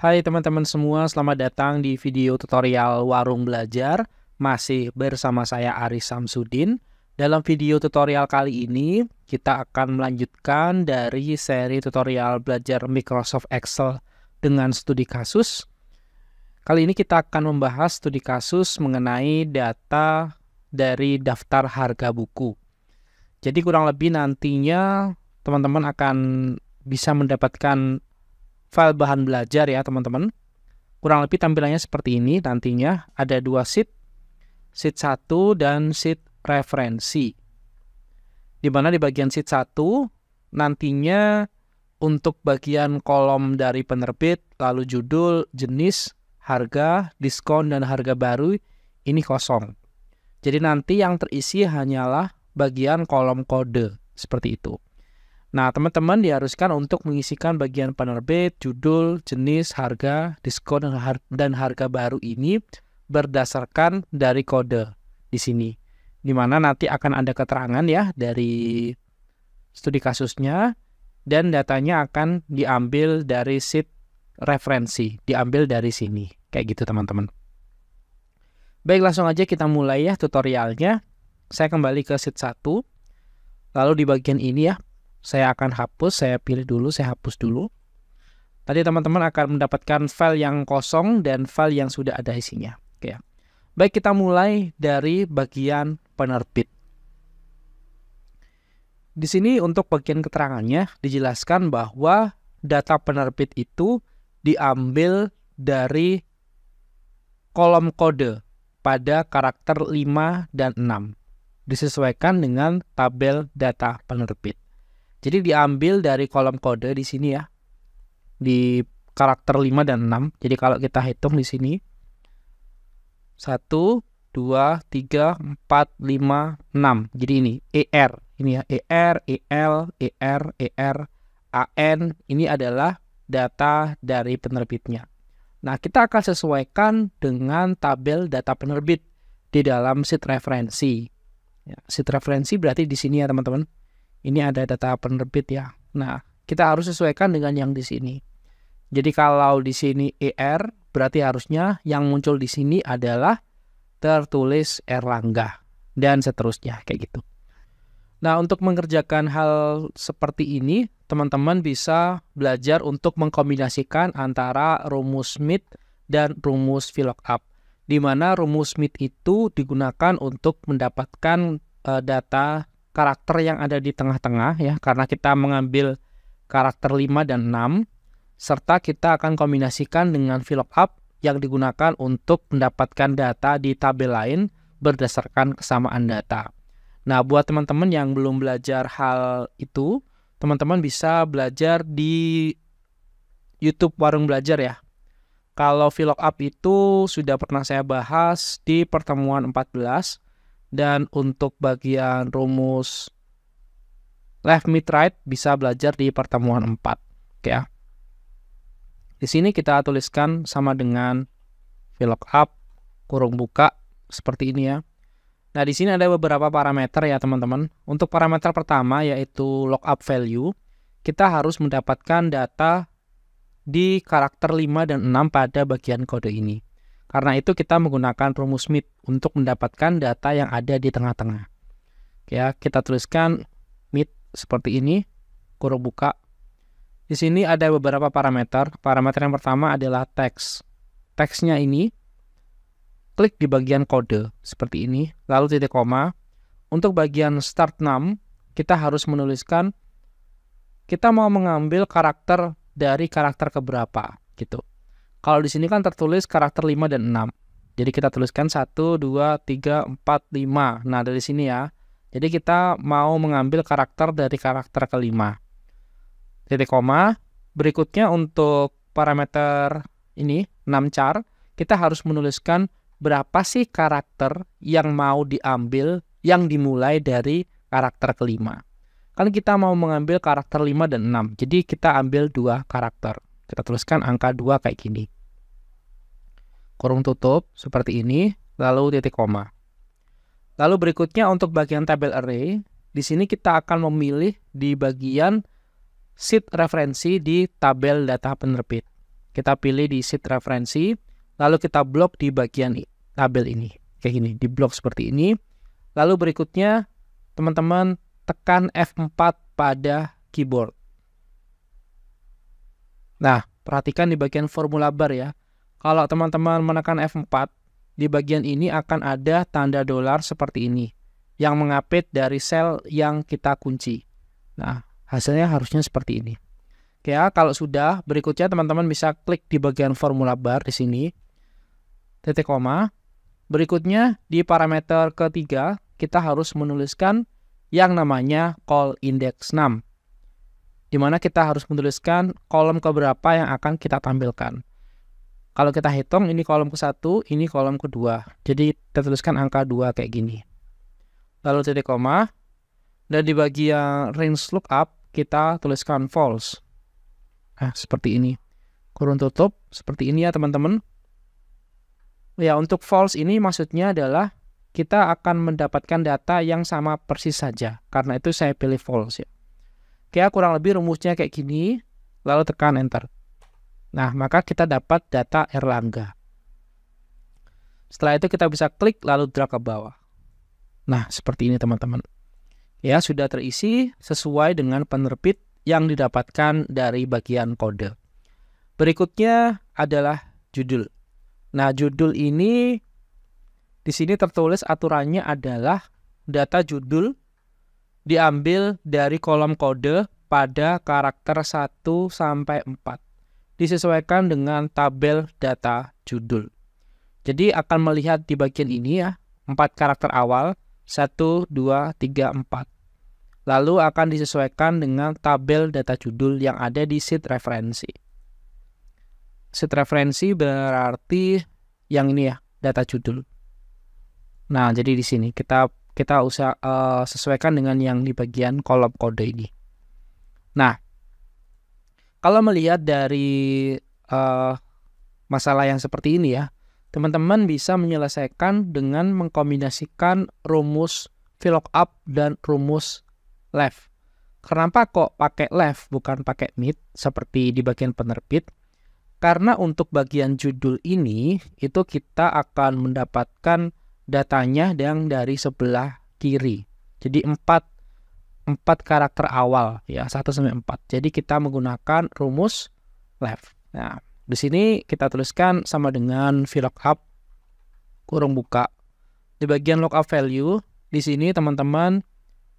Hai teman-teman semua, selamat datang di video tutorial Warung Belajar. Masih bersama saya Aris Samsudin. Dalam video tutorial kali ini, kita akan melanjutkan dari seri tutorial belajar Microsoft Excel dengan studi kasus. Kali ini kita akan membahas studi kasus mengenai data dari daftar harga buku. Jadi kurang lebih nantinya teman-teman akan bisa mendapatkan file bahan belajar ya teman-teman. Kurang lebih tampilannya seperti ini nantinya ada dua sheet, sheet 1 dan sheet referensi. Di mana di bagian sheet 1 nantinya untuk bagian kolom dari penerbit, lalu judul, jenis, harga, diskon, dan harga baru ini kosong. Jadi nanti yang terisi hanyalah bagian kolom kode seperti itu. Nah, teman-teman diharuskan untuk mengisikan bagian penerbit, judul, jenis, harga, diskon, dan harga baru ini berdasarkan dari kode di sini. Di mana nanti akan ada keterangan ya dari studi kasusnya dan datanya akan diambil dari sheet referensi, diambil dari sini. Kayak gitu teman-teman. Baik, langsung aja kita mulai ya tutorialnya. Saya kembali ke sheet 1. Lalu di bagian ini ya, saya akan hapus, saya pilih dulu, saya hapus dulu. Tadi teman-teman akan mendapatkan file yang kosong dan file yang sudah ada isinya. Oke. Ya. Baik, kita mulai dari bagian penerbit. Di sini untuk bagian keterangannya dijelaskan bahwa data penerbit itu diambil dari kolom kode pada karakter 5 dan 6 disesuaikan dengan tabel data penerbit. Jadi diambil dari kolom kode di sini ya. Di karakter 5 dan 6. Jadi kalau kita hitung di sini 1 2 3 4 5 6. Jadi ini ER, ini ya ER, EL, ER, ER, AN ini adalah data dari penerbitnya. Nah, kita akan sesuaikan dengan tabel data penerbit di dalam sheet referensi. Ya, sheet referensi berarti di sini ya, teman-teman ini ada data penerbit ya. Nah, kita harus sesuaikan dengan yang di sini. Jadi kalau di sini ER berarti harusnya yang muncul di sini adalah tertulis Erlangga dan seterusnya kayak gitu. Nah, untuk mengerjakan hal seperti ini, teman-teman bisa belajar untuk mengkombinasikan antara rumus Smith dan rumus VLOOKUP, di mana rumus Smith itu digunakan untuk mendapatkan eh, data karakter yang ada di tengah-tengah ya karena kita mengambil karakter 5 dan 6 serta kita akan kombinasikan dengan fill up yang digunakan untuk mendapatkan data di tabel lain berdasarkan kesamaan data. Nah, buat teman-teman yang belum belajar hal itu, teman-teman bisa belajar di YouTube Warung Belajar ya. Kalau fill up itu sudah pernah saya bahas di pertemuan 14 dan untuk bagian rumus left mid right bisa belajar di pertemuan 4 ya. Di sini kita tuliskan sama dengan VLOOKUP up kurung buka seperti ini ya. Nah, di sini ada beberapa parameter ya, teman-teman. Untuk parameter pertama yaitu lookup value, kita harus mendapatkan data di karakter 5 dan 6 pada bagian kode ini. Karena itu kita menggunakan rumus Smith untuk mendapatkan data yang ada di tengah-tengah. Ya, kita tuliskan mid seperti ini, kurung buka. Di sini ada beberapa parameter. Parameter yang pertama adalah teks. Teksnya ini klik di bagian kode seperti ini, lalu titik koma. Untuk bagian start num, kita harus menuliskan kita mau mengambil karakter dari karakter keberapa gitu. Kalau di sini kan tertulis karakter 5 dan 6. Jadi kita tuliskan 1, 2, 3, 4, 5. Nah dari sini ya. Jadi kita mau mengambil karakter dari karakter kelima. Titik koma. Berikutnya untuk parameter ini 6 char, kita harus menuliskan berapa sih karakter yang mau diambil yang dimulai dari karakter kelima. Kan kita mau mengambil karakter 5 dan 6. Jadi kita ambil dua karakter. Kita tuliskan angka 2 kayak gini kurung tutup seperti ini, lalu titik koma. Lalu berikutnya untuk bagian tabel array, di sini kita akan memilih di bagian sheet referensi di tabel data penerbit. Kita pilih di sheet referensi, lalu kita blok di bagian tabel ini. Kayak gini, di blok seperti ini. Lalu berikutnya, teman-teman tekan F4 pada keyboard. Nah, perhatikan di bagian formula bar ya. Kalau teman-teman menekan F4, di bagian ini akan ada tanda dolar seperti ini yang mengapit dari sel yang kita kunci. Nah, hasilnya harusnya seperti ini. Oke ya, kalau sudah, berikutnya teman-teman bisa klik di bagian formula bar di sini. Titik koma. Berikutnya di parameter ketiga, kita harus menuliskan yang namanya call index 6. Di mana kita harus menuliskan kolom keberapa yang akan kita tampilkan. Kalau kita hitung ini kolom ke satu, ini kolom kedua. Jadi kita tuliskan angka dua kayak gini. Lalu titik koma. Dan di bagian range lookup kita tuliskan false. Nah, seperti ini. Kurun tutup seperti ini ya teman-teman. Ya, untuk false ini maksudnya adalah kita akan mendapatkan data yang sama persis saja. Karena itu saya pilih false ya. Oke, kurang lebih rumusnya kayak gini, lalu tekan enter. Nah, maka kita dapat data Erlangga. Setelah itu kita bisa klik lalu drag ke bawah. Nah, seperti ini teman-teman. Ya, sudah terisi sesuai dengan penerbit yang didapatkan dari bagian kode. Berikutnya adalah judul. Nah, judul ini di sini tertulis aturannya adalah data judul diambil dari kolom kode pada karakter 1 sampai 4 disesuaikan dengan tabel data judul. Jadi akan melihat di bagian ini ya, 4 karakter awal, 1, 2, 3, 4. Lalu akan disesuaikan dengan tabel data judul yang ada di sheet referensi. Sheet referensi berarti yang ini ya, data judul. Nah, jadi di sini kita kita usah uh, eh, sesuaikan dengan yang di bagian kolom kode ini. Nah, kalau melihat dari uh, masalah yang seperti ini ya, teman-teman bisa menyelesaikan dengan mengkombinasikan rumus up dan rumus left. Kenapa kok pakai left bukan pakai mid seperti di bagian penerbit? Karena untuk bagian judul ini itu kita akan mendapatkan datanya yang dari sebelah kiri. Jadi empat empat karakter awal ya 1 sampai 4. Jadi kita menggunakan rumus left. Nah, di sini kita tuliskan sama dengan VLOOKUP kurung buka. Di bagian lookup value di sini teman-teman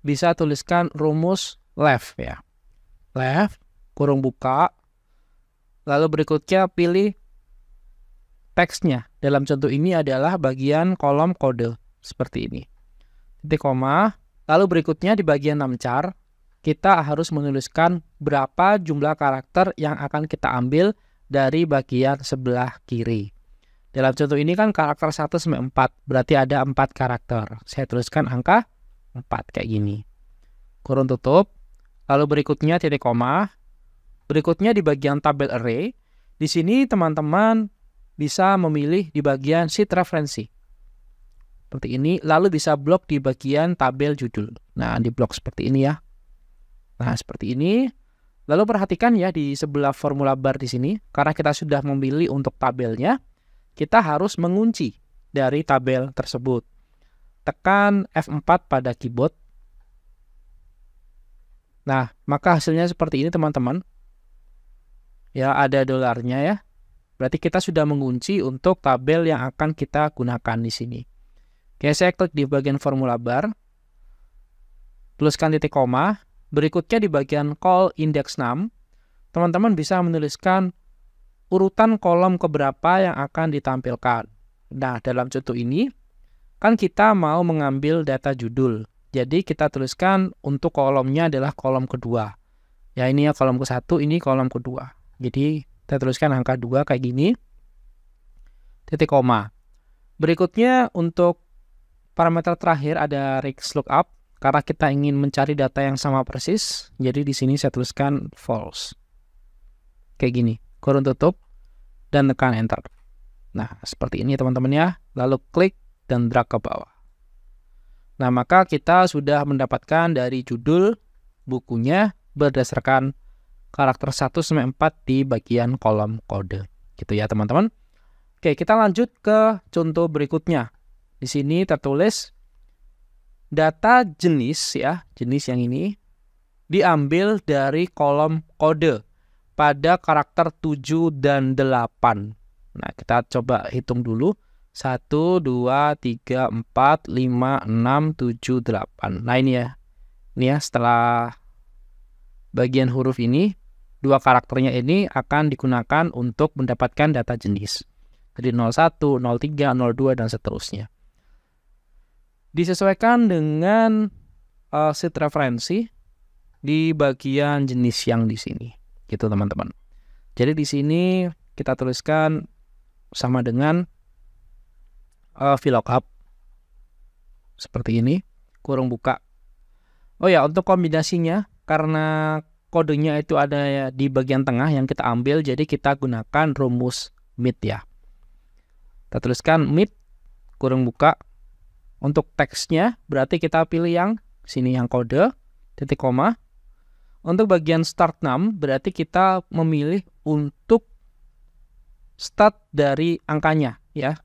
bisa tuliskan rumus left ya. Left kurung buka. Lalu berikutnya pilih teksnya. Dalam contoh ini adalah bagian kolom kode seperti ini. Titik koma, Lalu berikutnya di bagian namcar, kita harus menuliskan berapa jumlah karakter yang akan kita ambil dari bagian sebelah kiri. Dalam contoh ini kan karakter 1 sampai 4, berarti ada 4 karakter. Saya tuliskan angka 4 kayak gini. Kurun tutup. Lalu berikutnya titik koma. Berikutnya di bagian tabel array. Di sini teman-teman bisa memilih di bagian sheet referensi seperti ini lalu bisa blok di bagian tabel judul nah di blok seperti ini ya nah seperti ini lalu perhatikan ya di sebelah formula bar di sini karena kita sudah memilih untuk tabelnya kita harus mengunci dari tabel tersebut tekan F4 pada keyboard nah maka hasilnya seperti ini teman-teman ya ada dolarnya ya berarti kita sudah mengunci untuk tabel yang akan kita gunakan di sini Oke, saya klik di bagian formula bar. Tuliskan titik koma. Berikutnya di bagian call index num teman-teman bisa menuliskan urutan kolom keberapa yang akan ditampilkan. Nah, dalam contoh ini, kan kita mau mengambil data judul. Jadi kita tuliskan untuk kolomnya adalah kolom kedua. Ya, ini ya kolom ke satu ini kolom kedua. Jadi kita tuliskan angka dua kayak gini. Titik koma. Berikutnya untuk Parameter terakhir ada Rix lookup karena kita ingin mencari data yang sama persis. Jadi di sini saya tuliskan false. Kayak gini, kurung tutup dan tekan enter. Nah, seperti ini teman-teman ya. Lalu klik dan drag ke bawah. Nah, maka kita sudah mendapatkan dari judul bukunya berdasarkan karakter 1 sampai 4 di bagian kolom kode. Gitu ya, teman-teman. Oke, kita lanjut ke contoh berikutnya. Di sini tertulis data jenis ya, jenis yang ini diambil dari kolom kode pada karakter 7 dan 8. Nah, kita coba hitung dulu. 1, 2, 3, 4, 5, 6, 7, 8. Nah, ini ya. Ini ya, setelah bagian huruf ini, dua karakternya ini akan digunakan untuk mendapatkan data jenis. Jadi 01, 03, 02, dan seterusnya disesuaikan dengan uh, seat referensi di bagian jenis yang di sini. Gitu teman-teman. Jadi di sini kita tuliskan sama dengan uh, eh, VLOOKUP seperti ini, kurung buka. Oh ya, untuk kombinasinya karena kodenya itu ada di bagian tengah yang kita ambil, jadi kita gunakan rumus mid ya. Kita tuliskan mid kurung buka untuk teksnya berarti kita pilih yang sini yang kode titik koma. Untuk bagian start num berarti kita memilih untuk start dari angkanya ya.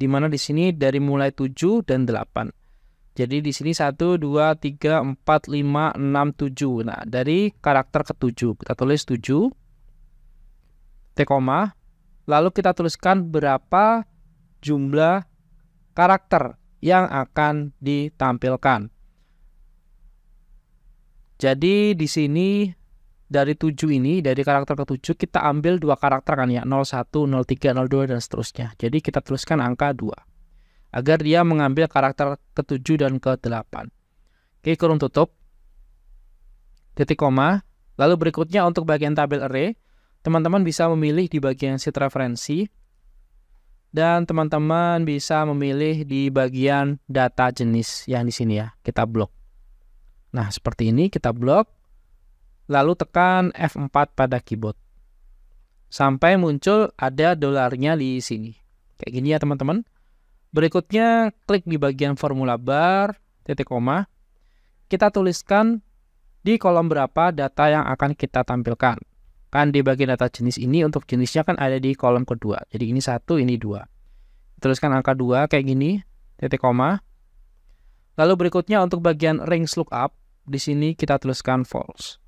Dimana di sini dari mulai 7 dan 8. Jadi di sini 1, 2, 3, 4, 5, 6, 7. Nah, dari karakter ke-7 kita tulis 7. T, lalu kita tuliskan berapa jumlah karakter yang akan ditampilkan. Jadi di sini dari tujuh ini, dari karakter ketujuh kita ambil dua karakter kan ya, 01, 03, 02 dan seterusnya. Jadi kita tuliskan angka 2 agar dia mengambil karakter ketujuh dan ke-8. Oke, kurung tutup. Titik koma. Lalu berikutnya untuk bagian tabel array, teman-teman bisa memilih di bagian sheet referensi dan teman-teman bisa memilih di bagian data jenis yang di sini ya, kita blok. Nah, seperti ini kita blok, lalu tekan F4 pada keyboard. Sampai muncul ada dolarnya di sini. Kayak gini ya teman-teman. Berikutnya klik di bagian formula bar, titik koma. Kita tuliskan di kolom berapa data yang akan kita tampilkan kan di bagian data jenis ini untuk jenisnya kan ada di kolom kedua. Jadi ini satu, ini dua. Tuliskan angka dua kayak gini, titik koma. Lalu berikutnya untuk bagian range lookup, di sini kita tuliskan false.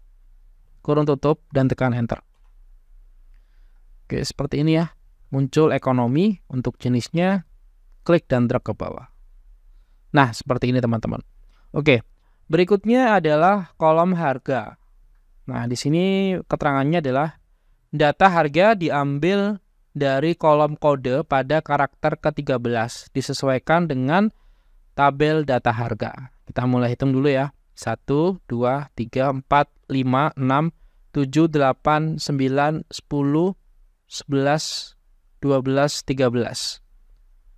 Kurung tutup dan tekan enter. Oke, seperti ini ya. Muncul ekonomi untuk jenisnya, klik dan drag ke bawah. Nah, seperti ini teman-teman. Oke, berikutnya adalah kolom harga. Nah, di sini keterangannya adalah data harga diambil dari kolom kode pada karakter ke-13 disesuaikan dengan tabel data harga. Kita mulai hitung dulu ya. 1 2 3 4 5 6 7 8 9 10 11 12 13.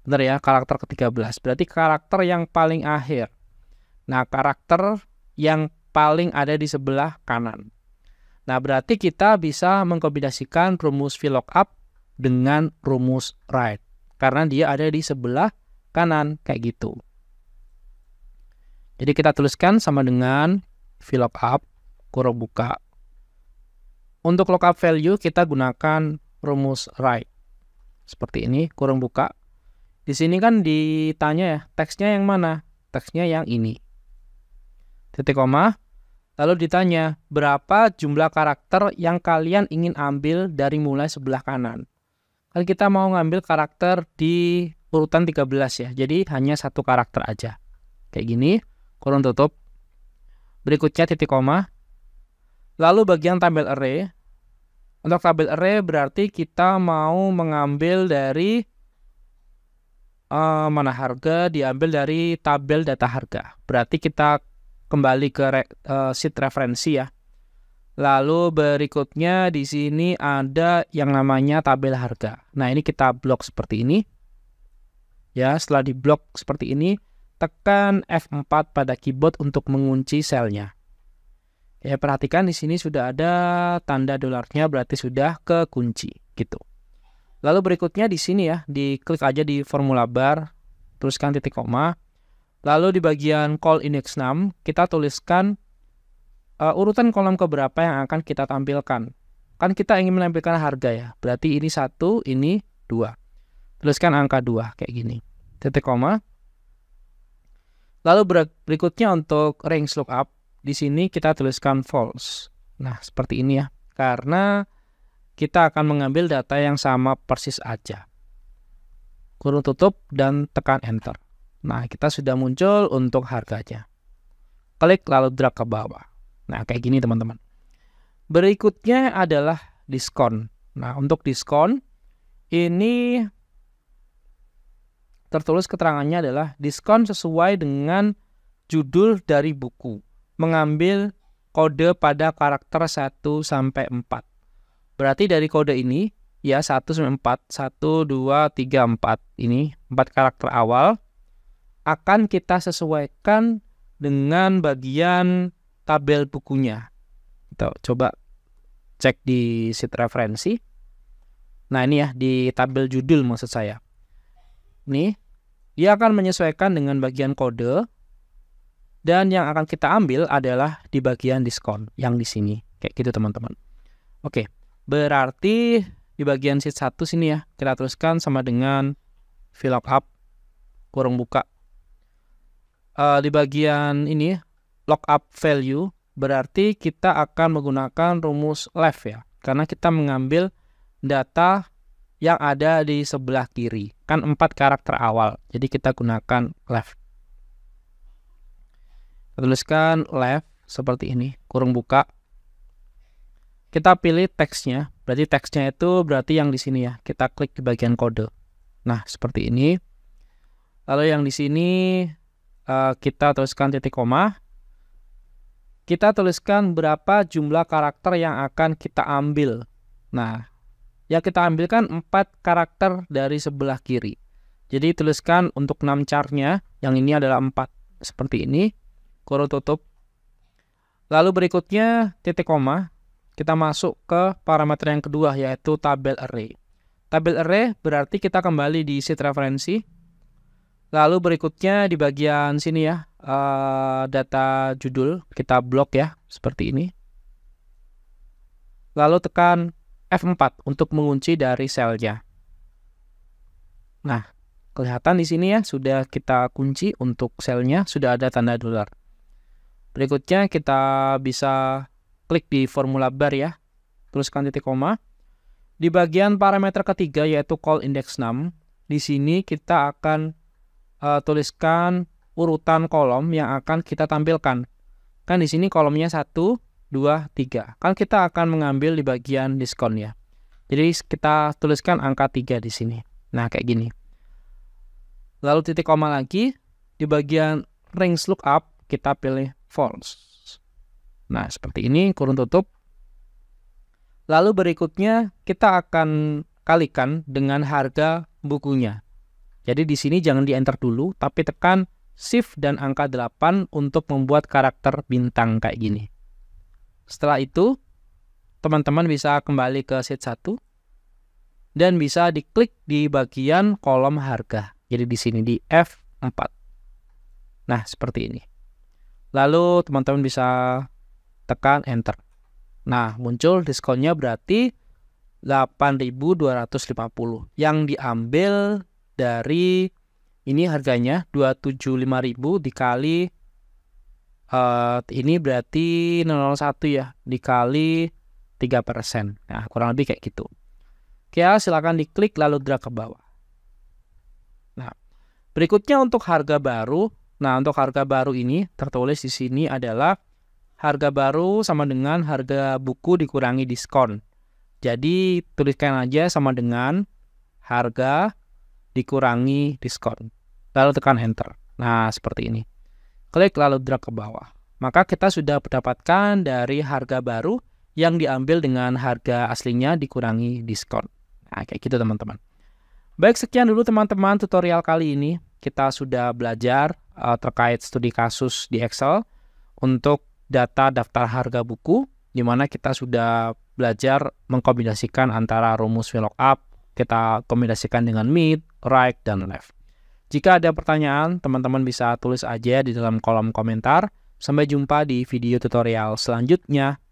Benar ya, karakter ke-13. Berarti karakter yang paling akhir. Nah, karakter yang paling ada di sebelah kanan. Nah, berarti kita bisa mengkombinasikan rumus VLOOKUP dengan rumus right karena dia ada di sebelah kanan kayak gitu. Jadi kita tuliskan sama dengan VLOOKUP kurung buka. Untuk lookup value kita gunakan rumus right. Seperti ini kurung buka. Di sini kan ditanya ya, teksnya yang mana? Teksnya yang ini. Titik koma, Lalu ditanya, berapa jumlah karakter yang kalian ingin ambil dari mulai sebelah kanan? Kan kita mau ngambil karakter di urutan 13 ya. Jadi hanya satu karakter aja. Kayak gini, kurung tutup. Berikutnya titik koma. Lalu bagian tabel array. Untuk tabel array berarti kita mau mengambil dari eh, mana harga diambil dari tabel data harga. Berarti kita kembali ke re, uh, eh, sheet referensi ya. Lalu berikutnya di sini ada yang namanya tabel harga. Nah, ini kita blok seperti ini. Ya, setelah di blok seperti ini, tekan F4 pada keyboard untuk mengunci selnya. Ya, perhatikan di sini sudah ada tanda dolarnya berarti sudah kekunci gitu. Lalu berikutnya di sini ya, diklik aja di formula bar, teruskan titik koma, Lalu di bagian call index 6, kita tuliskan uh, urutan kolom keberapa yang akan kita tampilkan. Kan kita ingin menampilkan harga ya, berarti ini satu, ini dua. Tuliskan angka dua kayak gini, titik koma. Lalu berikutnya untuk range lookup, di sini kita tuliskan false. Nah, seperti ini ya, karena kita akan mengambil data yang sama persis aja. Kurung tutup dan tekan enter. Nah, kita sudah muncul untuk harganya. Klik lalu drag ke bawah. Nah, kayak gini teman-teman. Berikutnya adalah diskon. Nah, untuk diskon ini tertulis keterangannya adalah diskon sesuai dengan judul dari buku. Mengambil kode pada karakter 1 sampai 4. Berarti dari kode ini ya 1 sampai 4, 1 2 3 4 ini 4 karakter awal akan kita sesuaikan dengan bagian tabel bukunya. Kita gitu. coba cek di sheet referensi. Nah ini ya di tabel judul maksud saya. Nih, dia akan menyesuaikan dengan bagian kode dan yang akan kita ambil adalah di bagian diskon yang di sini. Kayak gitu teman-teman. Oke, berarti di bagian sheet 1 sini ya kita teruskan sama dengan hub kurung buka uh, di bagian ini lookup value berarti kita akan menggunakan rumus left ya karena kita mengambil data yang ada di sebelah kiri kan empat karakter awal jadi kita gunakan left kita tuliskan left seperti ini kurung buka kita pilih teksnya berarti teksnya itu berarti yang di sini ya kita klik di bagian kode nah seperti ini lalu yang di sini Eh, kita tuliskan titik koma. Kita tuliskan berapa jumlah karakter yang akan kita ambil. Nah, ya kita ambilkan empat karakter dari sebelah kiri. Jadi tuliskan untuk 6 chartnya, yang ini adalah empat seperti ini. Kurung tutup. Lalu berikutnya titik koma, kita masuk ke parameter yang kedua yaitu tabel array. Tabel array berarti kita kembali di sheet referensi, Lalu berikutnya di bagian sini ya, uh, data judul kita blok ya, seperti ini. Lalu tekan F4 untuk mengunci dari selnya. Nah, kelihatan di sini ya sudah kita kunci untuk selnya, sudah ada tanda dolar. Berikutnya kita bisa klik di formula bar ya, teruskan titik koma. Di bagian parameter ketiga yaitu call index num di sini kita akan uh, tuliskan urutan kolom yang akan kita tampilkan. Kan di sini kolomnya 1, 2, 3. Kan kita akan mengambil di bagian diskon ya. Jadi kita tuliskan angka 3 di sini. Nah, kayak gini. Lalu titik koma lagi di bagian range lookup kita pilih false. Nah, seperti ini kurun tutup. Lalu berikutnya kita akan kalikan dengan harga bukunya. Jadi di sini jangan di enter dulu, tapi tekan shift dan angka 8 untuk membuat karakter bintang kayak gini. Setelah itu, teman-teman bisa kembali ke sheet 1 dan bisa diklik di bagian kolom harga. Jadi di sini di F4. Nah, seperti ini. Lalu teman-teman bisa tekan enter. Nah, muncul diskonnya berarti 8.250 yang diambil dari ini harganya 275.000 dikali uh, ini berarti 001 ya dikali 3%. Nah, kurang lebih kayak gitu. Oke, ya, silakan diklik lalu drag ke bawah. Nah, berikutnya untuk harga baru. Nah, untuk harga baru ini tertulis di sini adalah harga baru sama dengan harga buku dikurangi diskon. Jadi, tuliskan aja sama dengan harga dikurangi diskon. Lalu tekan enter. Nah, seperti ini. Klik lalu drag ke bawah. Maka kita sudah mendapatkan dari harga baru yang diambil dengan harga aslinya dikurangi diskon. Nah, kayak gitu teman-teman. Baik, sekian dulu teman-teman tutorial kali ini. Kita sudah belajar uh, terkait studi kasus di Excel untuk data daftar harga buku, di mana kita sudah belajar mengkombinasikan antara rumus VLOOKUP kita kombinasikan dengan mid, right, dan left. Jika ada pertanyaan, teman-teman bisa tulis aja di dalam kolom komentar. Sampai jumpa di video tutorial selanjutnya.